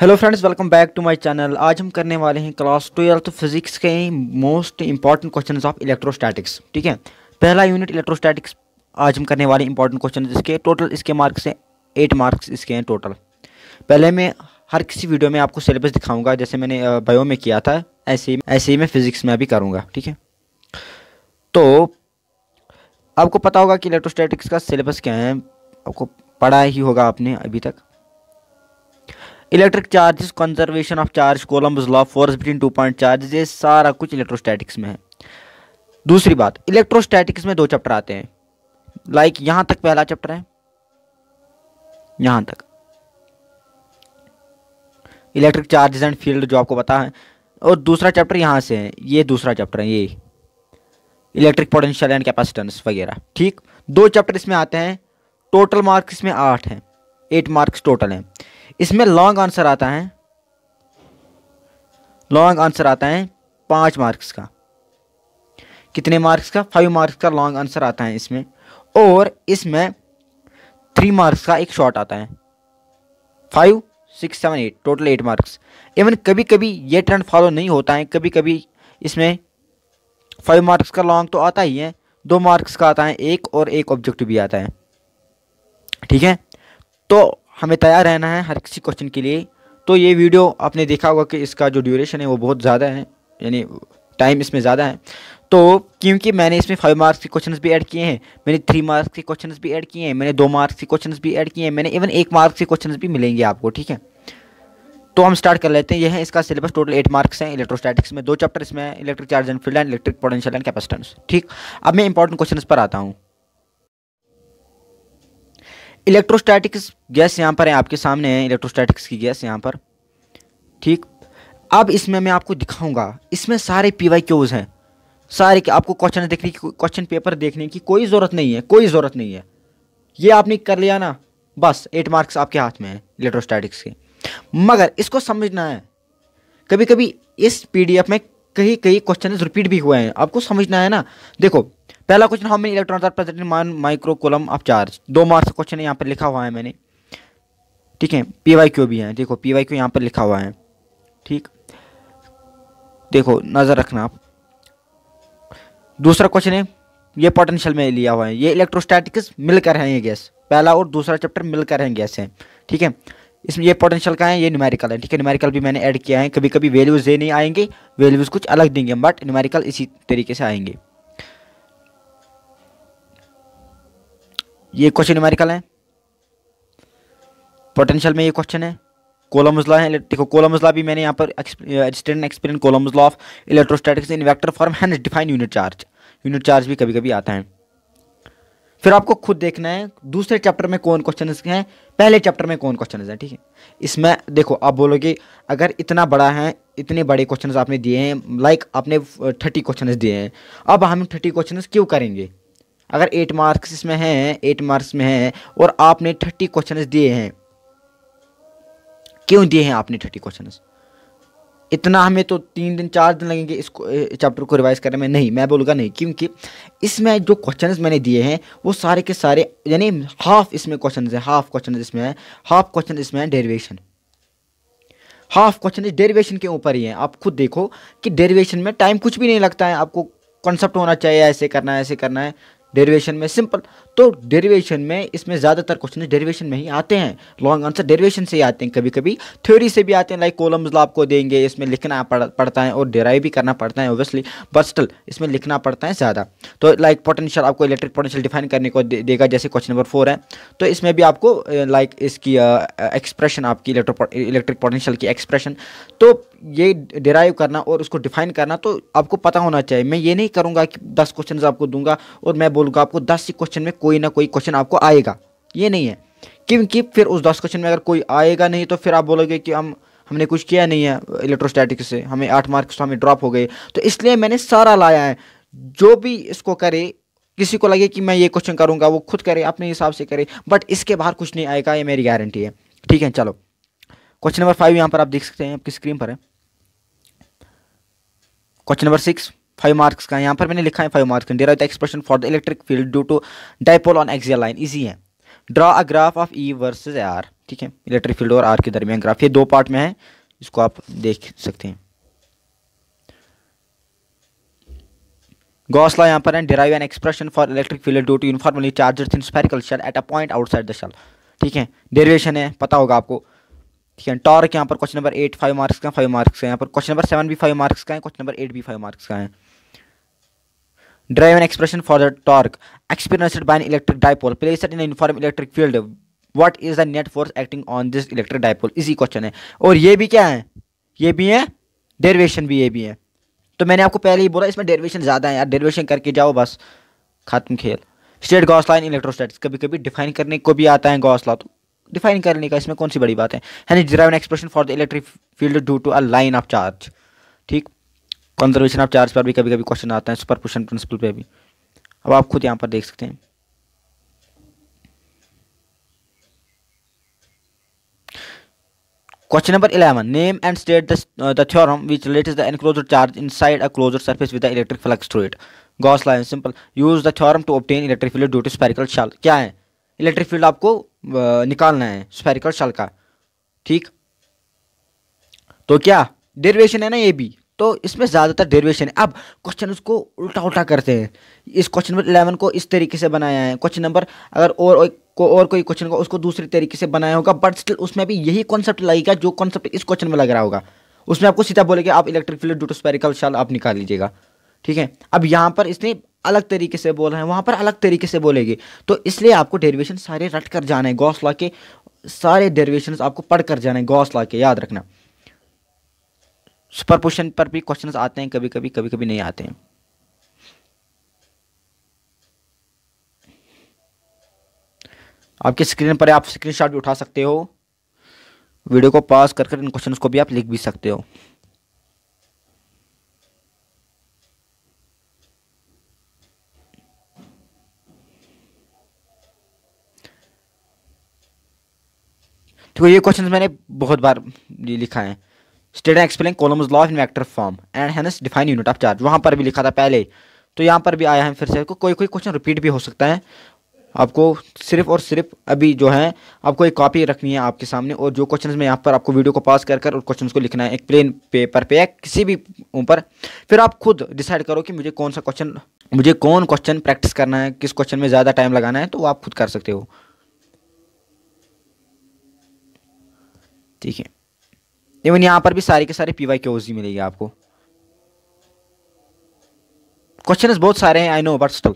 Hello friends welcome back to my channel आज हम करने वाले हैं क्लास ट्वेल्थ फिजिक्स के most important questions of electrostatics ठीक है पहला यूनिट इलेक्ट्रोस्टैटिक्स आज हम करने वाले इंपॉर्टेंट क्वेश्चन जिसके टोटल इसके मार्क्स हैं एट मार्क्स इसके हैं टोटल पहले मैं हर किसी वीडियो में आपको सिलेबस दिखाऊंगा जैसे मैंने बायो में किया था ऐसे ही ऐसे ही मैं फिजिक्स में अभी करूँगा ठीक है तो आपको पता होगा कि इलेक्ट्रोस्टैटिक्स का सिलेबस क्या है आपको पढ़ा ही होगा आपने अभी तक electric charges conservation of charge Coulomb's law force between two point charges ये सारा कुछ इलेक्ट्रोस्टैटिक्स में है दूसरी बात इलेक्ट्रोस्टैटिक्स में दो चैप्टर आते हैं लाइक like तक पहला चैप्टर है यहां तक इलेक्ट्रिक चार्जेस एंड फील्ड जो आपको पता है और दूसरा चैप्टर यहां से है ये दूसरा चैप्टर है ये इलेक्ट्रिक पोटेंशियल एंड कैपेसिटेंस वगैरह ठीक दो चैप्टर इसमें आते हैं टोटल मार्क्स इसमें आठ हैं एट मार्क्स टोटल हैं इसमें लॉन्ग आंसर आता है लॉन्ग आंसर आता है पाँच मार्क्स का कितने मार्क्स का फाइव मार्क्स का लॉन्ग आंसर आता है इसमें और इसमें थ्री मार्क्स का एक शॉर्ट आता है five six seven eight total eight marks even कभी कभी ये ट्रेंड फॉलो नहीं होता है कभी कभी इसमें फाइव मार्क्स का लॉन्ग तो आता ही है दो मार्क्स का आता है एक और एक ऑब्जेक्टिव भी आता है ठीक है तो हमें तैयार रहना है हर किसी क्वेश्चन के लिए तो ये वीडियो आपने देखा होगा कि इसका जो ड्यूरेशन है वो बहुत ज़्यादा है यानी टाइम इसमें ज़्यादा है तो क्योंकि मैंने इसमें फाइव मार्क्स के क्वेश्चंस भी ऐड किए हैं मैंने थ्री मार्क्स के क्वेश्चंस भी ऐड किए हैं मैंने दो मार्क्स के क्वेश्चंस भी ऐड किए हैं मैंने इवन एक मार्क्स के क्वेश्चंस भी मिलेंगे आपको ठीक है तो हम स्टार्ट कर लेते हैं यह है इसका सिलेबस टोटल एट मार्क्स हैं इलेक्ट्रोस्टैटिक्स में दो चैप्टर इसमें electric charge and field and electric potential and capacitance ठीक अब मैं इंपॉर्टेंट क्वेश्चन पर आता हूँ इलेक्ट्रोस्टैटिक्स गैस यहाँ पर है आपके सामने है इलेक्ट्रोस्टैटिक्स की गैस यहाँ पर ठीक अब इसमें मैं आपको दिखाऊंगा इसमें सारे पी वाई क्यूज़ हैं सारे के आपको क्वेश्चन देखने की क्वेश्चन पेपर देखने की कोई ज़रूरत नहीं है कोई ज़रूरत नहीं है ये आपने कर लिया ना बस एट मार्क्स आपके हाथ में है इलेक्ट्रोस्टैटिक्स के मगर इसको समझना है कभी कभी इस एफ में कहीं कहीं क्वेश्चन रिपीट भी हुए हैं आपको समझना है ना देखो पहला question how many electron are present in one micro of charge दो मार्क्स क्वेश्चन यहाँ पर लिखा हुआ है मैंने ठीक है पी वाई क्यू भी है देखो पी वाई क्यू यहाँ पर लिखा हुआ है ठीक देखो नज़र रखना आप दूसरा क्वेश्चन है ये पोटेंशियल में लिया हुआ है ये इलेक्ट्रोस्टैटिक्स मिलकर है ये गैस पहला और दूसरा चैप्टर मिलकर है गैस है ठीक है इसमें ये पोटेंशियल का है ये न्यूमेरिकल है ठीक है न्यूमेरिकल भी मैंने ऐड किया है कभी कभी वैल्यूज़ ये नहीं आएंगे वैल्यूज़ कुछ अलग देंगे बट न्यूमेरिकल इसी तरीके से आएंगे ये क्वेश्चन न्यूमेरिकल है पोटेंशियल में ये क्वेश्चन है कोलमजला है देखो कोलमजला भी मैंने यहाँ पर extend Coulomb's law of electrostatics in vector form and define unit charge unit charge भी कभी कभी आता है फिर आपको खुद देखना है दूसरे चैप्टर में कौन क्वेश्चन हैं पहले चैप्टर में कौन क्वेश्चन हैं ठीक है इसमें देखो आप बोलोगे अगर इतना बड़ा है इतने बड़े क्वेश्चन आपने दिए हैं लाइक आपने थर्टी क्वेश्चन दिए हैं अब हम थर्टी क्वेश्चन क्यों करेंगे अगर एट मार्क्स इसमें हैं एट मार्क्स में हैं और आपने थर्टी क्वेश्चन दिए हैं क्यों दिए हैं आपने थर्टी क्वेश्चन इतना हमें तो तीन दिन चार दिन लगेंगे इस चैप्टर को रिवाइज करने में नहीं मैं बोलूँगा नहीं क्योंकि इसमें जो क्वेश्चंस मैंने दिए हैं वो सारे के सारे यानी हाफ इसमें क्वेश्चंस है हाफ क्वेश्चन इसमें है हाफ क्वेश्चन इसमें है डेरिवेशन हाफ क्वेश्चन डेरिवेशन के ऊपर ही है आप खुद देखो कि डेरिवेशन में टाइम कुछ भी नहीं लगता है आपको कॉन्सेप्ट होना चाहिए ऐसे करना है ऐसे करना है डेरिवेशन में सिंपल तो डेरिवेशन में इसमें ज़्यादातर क्वेश्चन डेरिवेशन में ही आते हैं लॉन्ग आंसर डेरिवेशन से ही आते हैं कभी कभी थ्योरी से भी आते हैं लाइक कोलम्स आपको देंगे इसमें लिखना पड़, पड़ता है और डेराइव भी करना पड़ता है ओबियसली बट स्टिल इसमें लिखना पड़ता है ज़्यादा तो लाइक पोटेंशियल आपको इलेक्ट्रिक पोटेंशियल डिफाइन करने को दे, देगा जैसे क्वेश्चन नंबर फोर है तो इसमें भी आपको लाइक eh, इसकी एक्सप्रेशन eh, आपकी इलेक्ट्रिक पोटेंशियल की एक्सप्रेशन तो ये डिराइव करना और उसको डिफाइन करना तो आपको पता होना चाहिए मैं ये नहीं करूँगा कि दस क्वेश्चन आपको दूंगा और मैं बोलूँगा आपको दस ही क्वेश्चन में कोई ना कोई क्वेश्चन आपको आएगा ये नहीं है क्योंकि फिर उस दस क्वेश्चन में अगर कोई आएगा नहीं तो फिर आप बोलोगे कि हम हमने कुछ किया नहीं है इलेक्ट्रोस्टैटिक्स से हमें आठ मार्क्स तो हमें ड्रॉप हो गए तो इसलिए मैंने सारा लाया है जो भी इसको करे किसी को लगे कि मैं ये क्वेश्चन करूँगा वो खुद करे अपने हिसाब से करे बट इसके बाहर कुछ नहीं आएगा ये मेरी गारंटी है ठीक है चलो क्वेश्चन नंबर फाइव यहाँ पर आप देख सकते हैं आपकी स्क्रीन पर है question number six five marks का यहाँ पर मैंने लिखा है five marks derive the expression for the electric field due to dipole on axial line easy है draw a graph of E versus R ठीक है इलेक्ट्रिक फील्ड और आर के दरमियान ग्राफ ये दो पार्ट में है इसको आप देख सकते हैं गौसला यहाँ पर है derive an expression for electric field due to uniformly charged in spherical shell at a point outside the shell ठीक है डेरिवेशन है पता होगा आपको ठीक है टॉर्क यहाँ पर question number eight five marks का फाइव मार्क्स का यहाँ पर क्वेश्चन नंबर सेवन भी फाइव मार्क्स का है क्वेश्चन नंबर एट भी फाइव मार्क्स का है derive an expression for the torque experience by electric dipole place in uniform electric field what is the net force acting on this electric dipole इसी question है और ये भी क्या है ये भी है डेरिवेशन भी ये भी है तो मैंने आपको पहले ही बोला इसमें डेरिवेशन ज़्यादा है यार डेरिवेशन करके जाओ बस खत्म खेल स्टेट गॉस लाइन इलेक्ट्रोस्टेट कभी कभी डिफाइन करने को भी आता है गॉस तो डिफाइन करने का इसमें कौन सी बड़ी बात है जरा an expression for the electric field due to a line of charge ठीक कंजर्वेशन ऑफ चार्ज पर भी कभी कभी क्वेश्चन आता है सुपर क्वेश्चन प्रिंसिपल पर भी अब आप खुद यहाँ पर देख सकते हैं question number eleven name and state the theorem which relate the enclosure charge inside a closure surface with electric flux through it Gauss line simple use the theorem to obtain electric field due to spherical shell क्या है electric field आपको निकालना है spherical शल का ठीक तो क्या derivation है ना ये भी तो इसमें ज़्यादातर डेरिवेशन है अब क्वेश्चन उसको उल्टा उल्टा करते हैं इस क्वेश्चन नंबर इलेवन को इस तरीके से बनाया है क्वेश्चन नंबर अगर और को और कोई क्वेश्चन को उसको दूसरे तरीके से बनाया होगा बट स्टिल उसमें भी यही कॉन्सेप्ट लगेगा जो कॉन्सेप्ट इस क्वेश्चन में लग रहा होगा उसमें आपको सीधा बोलेगा आप इलेक्ट्रिक फील्ड स्पेरिकल शाल आप निकाल लीजिएगा ठीक है अब यहाँ पर इसने अलग तरीके से बोला है वहाँ पर अलग तरीके से बोलेगी तो इसलिए आपको डेरिवेशन सारे रट कर जाने है गौस ला के सारे डेरिवेशन आपको पढ़ कर जाने गौस ला के याद रखना सुपर पर भी क्वेश्चन आते हैं कभी कभी कभी कभी नहीं आते हैं आपके स्क्रीन पर आप स्क्रीनशॉट भी उठा सकते हो वीडियो को पास कर कर इन क्वेश्चंस को भी आप लिख भी सकते हो है तो ये क्वेश्चन मैंने बहुत बार लिखा है state explain Coulomb's law in vector form and hence define unit of charge वहाँ पर भी लिखा था पहले तो यहाँ पर भी आया है फिर से को, कोई कोई क्वेश्चन रिपीट भी हो सकता है आपको सिर्फ और सिर्फ अभी जो है आपको एक कॉपी रखनी है आपके सामने और जो क्वेश्चन में यहाँ पर आपको वीडियो को पास कर कर और क्वेश्चन को लिखना है एक प्लेन पेपर पे या किसी भी ऊपर फिर आप खुद डिसाइड करो कि मुझे कौन सा क्वेश्चन मुझे कौन क्वेश्चन प्रैक्टिस करना है किस क्वेश्चन में ज़्यादा टाइम लगाना है तो आप खुद कर सकते हो ठीक है इवन यहाँ पर भी सारे के सारे पी वाई ओज ही मिलेगी आपको क्वेश्चन बहुत सारे हैं आई नो बट स्टिल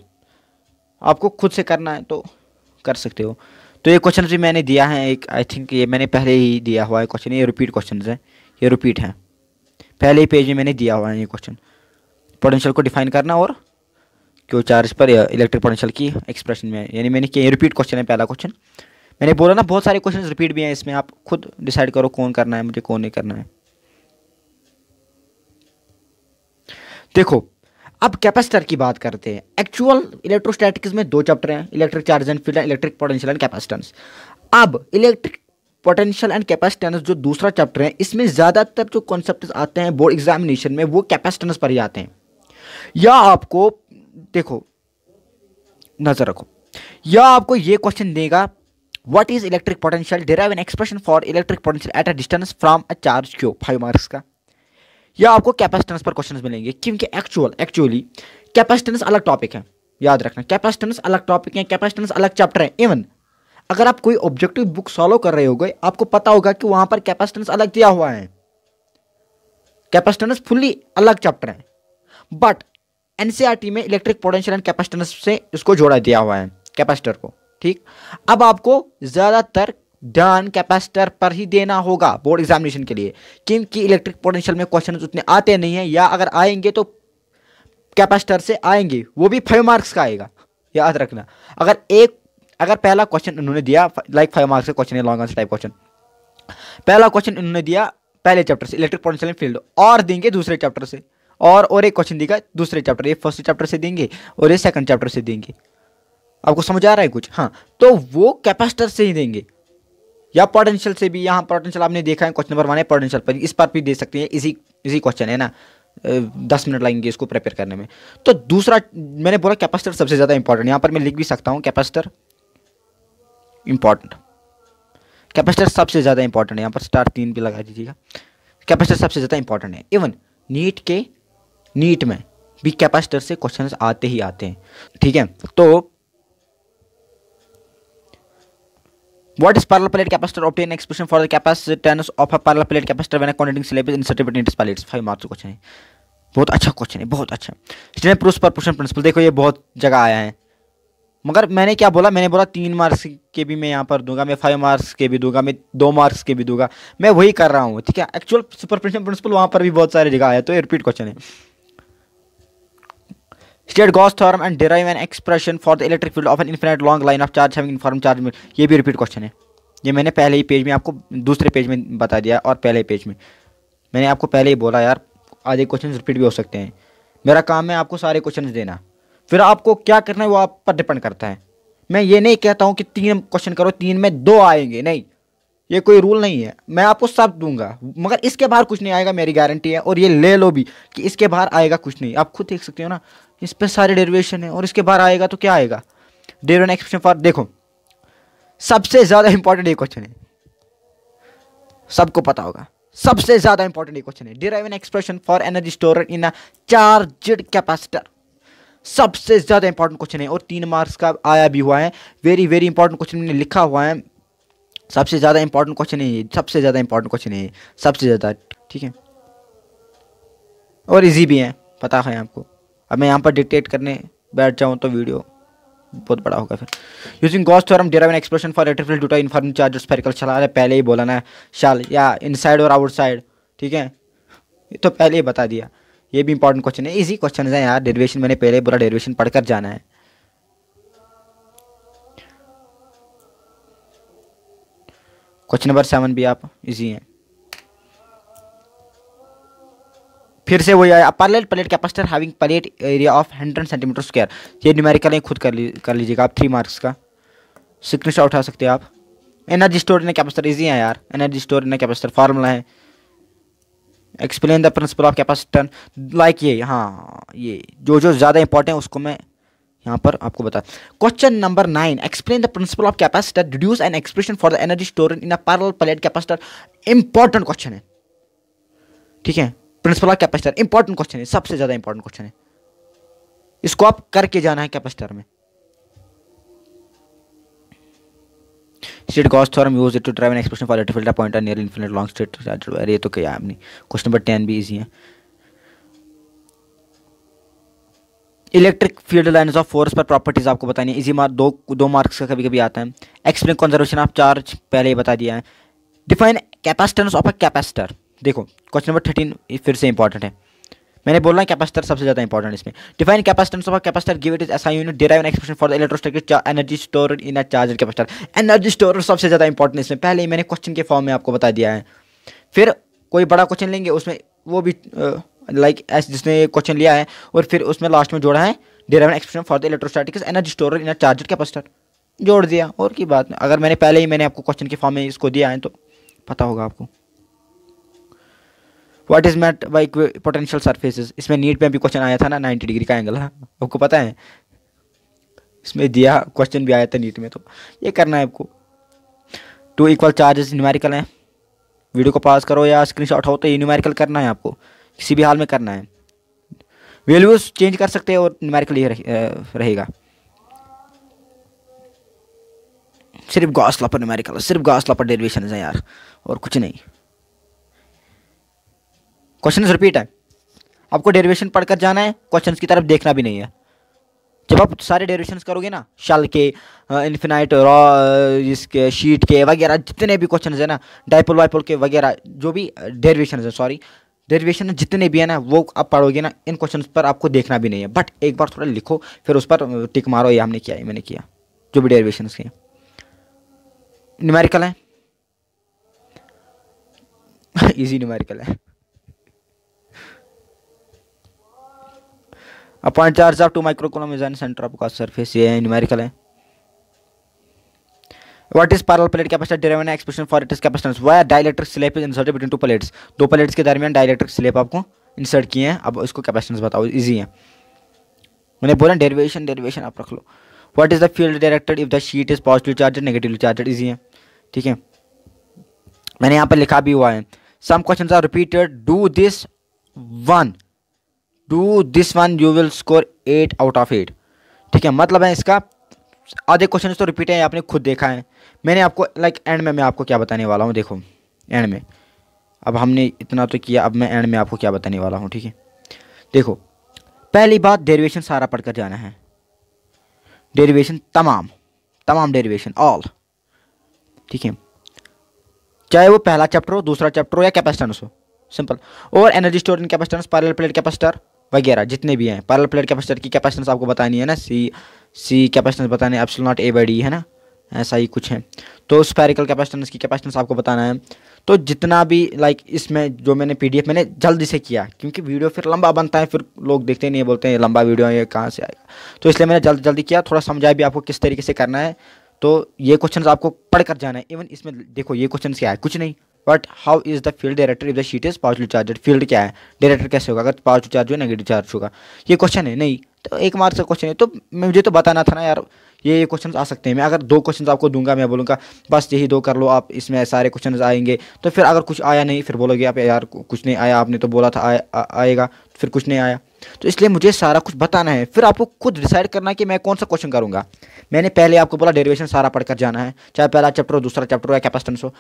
आपको खुद से करना है तो कर सकते हो तो ये क्वेश्चन भी मैंने दिया है एक आई थिंक ये मैंने पहले ही दिया हुआ है क्वेश्चन ये रिपीट क्वेश्चन है ये रिपीट है पहले ही पेज में मैंने दिया हुआ है ये क्वेश्चन पोटेंशियल को डिफाइन करना और क्यों चार्ज पर इलेक्ट्रिक पोटेंशियल की एक्सप्रेशन में यानी मैंने किया रिपीट क्वेश्चन है पहला क्वेश्चन मैंने बोला ना बहुत सारे क्वेश्चन रिपीट भी हैं इसमें आप खुद डिसाइड करो कौन करना है मुझे कौन नहीं करना है देखो अब कैपेसिटर की बात करते हैं एक्चुअल इलेक्ट्रोस्टैटिक्स में दो चैप्टर हैं electric charge and field electric potential and capacitance अब इलेक्ट्रिक पोटेंशियल एंड कैपेसिटेंस जो दूसरा चैप्टर है इसमें ज़्यादातर जो कॉन्सेप्ट आते हैं बोर्ड एग्जामिनेशन में वो कैपेसिटेंस पर ही आते हैं या आपको देखो नज़र रखो या आपको ये क्वेश्चन देगा what is electric potential derive an expression for electric potential at a distance from a charge Q five marks का या आपको कैपेसिटेंस पर क्वेश्चन मिलेंगे क्योंकि एक्चुअल एक्चुअली कैपेसिटेंस अलग टॉपिक है याद रखना कैपेसिटेंस अलग टॉपिक है कैपेसिटेंस अलग चैप्टर है इवन अगर आप कोई ऑब्जेक्टिव बुक सॉल्व कर रहे हो गए आपको पता होगा कि वहां पर कैपेसिटेंस अलग दिया हुआ है कैपेसिटेंस फुल्ली अलग चैप्टर है बट एनसीईआरटी e में इलेक्ट्रिक पोटेंशियल एंड कैपेसिटेंस से इसको जोड़ा दिया हुआ है कैपेसिटर को ठीक अब आपको ज़्यादातर ध्यान कैपेसिटर पर ही देना होगा बोर्ड एग्जामिनेशन के लिए क्योंकि इलेक्ट्रिक पोटेंशियल में क्वेश्चन उतने आते नहीं हैं या अगर आएंगे तो कैपेसिटर से आएंगे वो भी फाइव मार्क्स का आएगा याद रखना अगर एक अगर पहला क्वेश्चन उन्होंने दिया लाइक फाइव मार्क्स का क्वेश्चन है लॉन्ग आंसर टाइप क्वेश्चन पहला क्वेश्चन उन्होंने दिया पहले चैप्टर से इलेक्ट्रिक पोटेंशियल फील्ड और देंगे दूसरे चैप्टर से और और एक क्वेश्चन देगा दूसरे चैप्टर ये फर्स्ट चैप्टर से देंगे और ये सेकंड चैप्टर से देंगे आपको समझ आ रहा है कुछ हाँ तो वो कैपेसिटर से ही देंगे या पोटेंशियल से भी यहाँ पोटेंशियल आपने देखा है क्वेश्चन नंबर वन है पोटेंशियल पर इस पर भी दे सकते हैं इसी इसी क्वेश्चन है ना दस मिनट लगेंगे इसको प्रिपेयर करने में तो दूसरा मैंने बोला कैपेसिटर सबसे ज़्यादा इंपॉर्टेंट यहाँ पर मैं लिख भी सकता हूँ कैपेसिटर इंपॉर्टेंट कैपेसिटर सबसे ज़्यादा इंपॉर्टेंट है यहाँ पर स्टार तीन भी लगा दीजिएगा कैपेसिटर सबसे ज़्यादा इंपॉर्टेंट है इवन नीट के नीट में भी कैपेसिटर से क्वेश्चन आते ही आते हैं ठीक है तो What is parallel plate capacitor? Obtain expression for the capacitance of a parallel plate capacitor when a conducting slab is inserted between its plates. Five marks question अच्छा है बहुत अच्छा क्वेश्चन है बहुत अच्छा स्टेन प्रूस पर प्रोपोर्शन प्रिंसिपल देखो ये बहुत जगह आया है मगर मैंने क्या बोला मैंने बोला तीन मार्क्स के भी मैं यहाँ पर दूंगा मैं फाइव मार्क्स के भी दूंगा मैं दो मार्क्स के भी दूंगा मैं वही कर रहा हूँ ठीक है एक्चुअल सुपर सुपरप्रेशन प्रिंसिपल वहाँ पर भी बहुत सारी जगह आया तो ये रिपीट क्वेश्चन है state Gauss theorem and derive an expression for the electric field of an infinite long line of charge having uniform charge ये भी रिपीट क्वेश्चन है ये मैंने पहले ही पेज में आपको दूसरे पेज में बता दिया और पहले ही पेज में मैंने आपको पहले ही बोला यार आधे क्वेश्चन रिपीट भी हो सकते हैं मेरा काम है आपको सारे क्वेश्चन देना फिर आपको क्या करना है वो आप पर डिपेंड करता है मैं ये नहीं कहता हूँ कि तीन क्वेश्चन करो तीन में दो आएंगे नहीं ये कोई रूल नहीं है मैं आपको सब दूंगा मगर इसके बाहर कुछ नहीं आएगा मेरी गारंटी है और ये ले लो भी कि इसके बाहर आएगा कुछ नहीं आप खुद देख सकते हो ना इस पर सारे डेरिवेशन है और इसके बाहर आएगा तो क्या आएगा डेरिवेशन एक्सप्रेशन फॉर देखो सबसे ज़्यादा इंपॉर्टेंट क्वेश्चन है सबको पता होगा सबसे ज़्यादा इंपॉर्टेंट क्वेश्चन है derive an expression for energy store in a charged capacitor सबसे ज़्यादा इंपॉर्टेंट क्वेश्चन है और तीन मार्क्स का आया भी हुआ है वेरी वेरी इंपॉर्टेंट क्वेश्चन मैंने लिखा हुआ है सबसे ज़्यादा इंपॉर्टेंट क्वेश्चन है सबसे ज़्यादा इंपॉर्टेंट क्वेश्चन है सबसे ज़्यादा ठीक है और इजी भी है पता है आपको अब मैं यहाँ पर डिक्टेट करने बैठ जाऊँ तो वीडियो बहुत बड़ा होगा फिर using Gauss theorem derive an expression for electrical due to uniform charge spherical चला रहे पहले ही बोलाना है शाल या इनसाइड और आउटसाइड ठीक है तो पहले ही बता दिया ये भी इंपॉर्टेंट क्वेश्चन है इजी क्वेश्चन है यार डेरिवेशन मैंने पहले बोला डेरिवेशन पढ़कर जाना है क्वेश्चन नंबर सेवन भी आप इजी हैं फिर से वही आया parallel plate capacitor having plate area of hundred centimetre square ये न्यूमेरिकल है खुद कर ली कर लीजिएगा आप थ्री मार्क्स का स्क्रीन उठा सकते हैं आप energy store in capacitor easy है यार energy store in capacitor formula है explain the principle of capacitor like ये हाँ ये जो जो ज़्यादा इंपॉर्टेंट है उसको मैं यहाँ पर आपको बता question number nine explain the principle of capacitor deduce an expression for the energy store in a parallel plate capacitor important question है ठीक है principle of capacitor important question है सबसे ज़्यादा इंपॉर्टेंट क्वेश्चन है इसको आप करके जाना है कैपेसिटर में state Gauss theorem use it to derive an expression for field at point near infinite long straight अरे तो क्या आपने क्वेश्चन नंबर टेन भी ईजी है electric field lines of force पर प्रॉपर्टीज आपको बतानी है इजी मार्क दो दो मार्क्स का कभी कभी आता है एक्सप्लेन कंजर्वेशन ऑफ चार्ज पहले ही बता दिया है define capacitance of a capacitor देखो क्वेश्चन नंबर थर्टीन फिर से इंपॉर्टेंट है मैंने बोला कैपेसिटर सबसे ज्यादा इंपॉर्टेंट इसमें define capacitance of capacitor give it is SI unit derive an expression for the electrostatic energy store in a charged capacitor energy store सबसे ज्यादा इंपॉर्टेंट इसमें पहले ही मैंने क्वेश्चन के फॉर्म में आपको बता दिया है फिर कोई बड़ा क्वेश्चन लेंगे उसमें वो भी लाइक एस जिसने क्वेश्चन लिया है और फिर उसमें लास्ट में जोड़ा है derive an expression for the electrostatic energy store in a charged capacitor जोड़ दिया और की बात अगर मैंने पहले ही मैंने आपको क्वेश्चन के फॉर्म में इसको दिया है तो पता होगा आपको what is meant by potential surfaces इसमें नीट में भी क्वेश्चन आया था ना नाइन्टी डिग्री का एंगल है हाँ? आपको पता है इसमें दिया क्वेश्चन भी आया था नीट में तो ये करना है आपको टू इक्वल चार्जेस न्यूमेरिकल हैं वीडियो को पास करो या स्क्रीन शॉट हो तो ये न्यूमेरिकल करना है आपको किसी भी हाल में करना है वैल्यूज चेंज कर सकते हैं और न्यूमेरिकल ये रहेगा सिर्फ गॉस लॉ पर न्यूमेरिकल सिर्फ गॉस लॉ पर डेरिवेशन है यार और कुछ नहीं क्वेश्चन रिपीट है आपको डेरिवेशन पढ़कर जाना है क्वेश्चन की तरफ देखना भी नहीं है जब आप सारे डेरिवेशन करोगे ना शल के इन्फिनाइट रॉ इसके शीट के वगैरह जितने भी क्वेश्चन है ना डाइपोल वाइपोल के वगैरह जो भी डेरिवेशन है सॉरी डेरिवेशन जितने भी है ना वो आप पढ़ोगे ना इन क्वेश्चन पर आपको देखना भी नहीं है बट एक बार थोड़ा लिखो फिर उस पर टिक मारो ये हमने किया ये मैंने किया जो भी डेरिवेशन के न्यूमेरिकल है इजी न्यूमेरिकल है a point charge of two micro coulomb is in centre of Gauss surface ये न्यूमेरिकल है What is parallel plate capacitor derived expression for it is capacitance where dielectric slab is inserted between two plates दो plates के दरमियान dielectric slab आपको insert किए हैं अब इसको कैपेसिटेंस बताओ इजी है मैंने बोला डेरिवेशन डेरिवेशन आप रख लो what is the field directed if the sheet is positive charged negative charged easy है ठीक है मैंने यहाँ पर लिखा भी हुआ है some question are repeated do this one to this one you will score eight out of eight ठीक है मतलब है इसका आधे क्वेश्चन तो रिपीट है आपने खुद देखा है मैंने आपको लाइक like, एंड में मैं आपको क्या बताने वाला हूँ देखो एंड में अब हमने इतना तो किया अब मैं एंड में आपको क्या बताने वाला हूँ ठीक है देखो पहली बात डेरिवेशन सारा पढ़कर जाना है डेरिवेशन तमाम तमाम डेरिवेशन ऑल ठीक है चाहे वो पहला चैप्टर हो दूसरा चैप्टर हो या कैपेसिटेंस हो सिंपल और energy store in capacitance parallel plate capacitor वगैरह जितने भी हैं पैरल प्लेट कैपेसिटर की कैपेसिटेंस आपको बतानी है ना सी सी कैपेसिटेंस बतानी eps naught A by D है ना ऐसा ही कुछ है तो स्पेरिकल कैपेसिटेंस की कैपेसिटेंस आपको बताना है तो जितना भी लाइक इसमें जो मैंने एफ मैंने जल्दी से किया क्योंकि वीडियो फिर लंबा बनता है फिर लोग देखते नहीं बोलते हैं लंबा वीडियो है ये कहाँ से आएगा तो इसलिए मैंने जल्दी जल्दी किया थोड़ा समझाया भी आपको किस तरीके से करना है तो ये क्वेश्चन आपको पढ़ कर जाना है इवन इसमें देखो ये क्वेश्चन क्या है कुछ नहीं but how is the field director if the sheet is positive charge field क्या है डायरेक्टर कैसे होगा अगर पॉजिटिव चार्ज हो नेगेटिव चार्ज होगा ये क्वेश्चन है नहीं तो एक मार्क्स का क्वेश्चन है तो मुझे तो बताना था ना यार ये ये क्वेश्चन आ सकते हैं मैं अगर दो क्वेश्चन आपको दूंगा मैं बोलूँगा बस यही दो कर लो आप इसमें सारे क्वेश्चन आएंगे तो फिर अगर कुछ आया नहीं फिर बोलोगे आप यार कुछ नहीं आया आपने तो बोला था आए, आ, आएगा फिर कुछ नहीं आया तो इसलिए मुझे सारा कुछ बताना है फिर आपको खुद डिसाइड करना है कि मैं कौन सा क्वेश्चन करूंगा मैंने पहले आपको बोला डेरिवेशन सारा पढ़कर जाना है चाहे पहला चैप्टर हो दूसरा चैप्टर हो या कैपेसिटेंस हो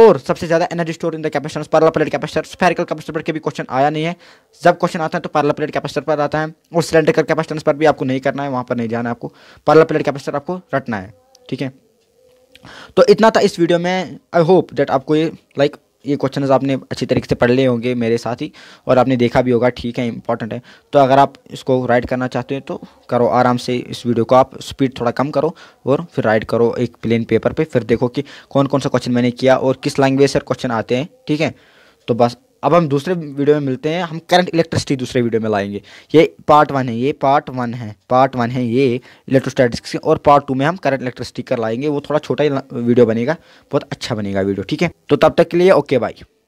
और सबसे ज़्यादा energy store in the capacitance parallel plate capacitor spherical capacitor पर भी क्वेश्चन आया नहीं है जब क्वेश्चन आता है तो पैरेलल प्लेट कैपेसिटर पर आता है और सिलेंड्रिकल कैपेसिटेंस पर भी आपको नहीं करना है वहां पर नहीं जाना है आपको पैरेलल प्लेट कैपेसिटर आपको रटना है ठीक है तो इतना था इस वीडियो में आई होप दैट आपको ये लाइक like, ये क्वेश्चन आपने अच्छी तरीके से पढ़ लिए होंगे मेरे साथ ही और आपने देखा भी होगा ठीक है इंपॉर्टेंट है तो अगर आप इसको राइड करना चाहते हैं तो करो आराम से इस वीडियो को आप स्पीड थोड़ा कम करो और फिर राइड करो एक प्लेन पेपर पे फिर देखो कि कौन कौन सा क्वेश्चन मैंने किया और किस लैंग्वेज से क्वेश्चन आते हैं ठीक है तो बस अब हम दूसरे वीडियो में मिलते हैं हम करंट इलेक्ट्रिसिटी दूसरे वीडियो में लाएंगे ये पार्ट वन है ये पार्ट वन है पार्ट वन है ये इलेक्ट्रोस्टैटिक्स और पार्ट टू में हम करंट इलेक्ट्रिसिटी कर लाएंगे वो थोड़ा छोटा ही वीडियो बनेगा बहुत अच्छा बनेगा वीडियो ठीक है तो तब तक के लिए ओके बाई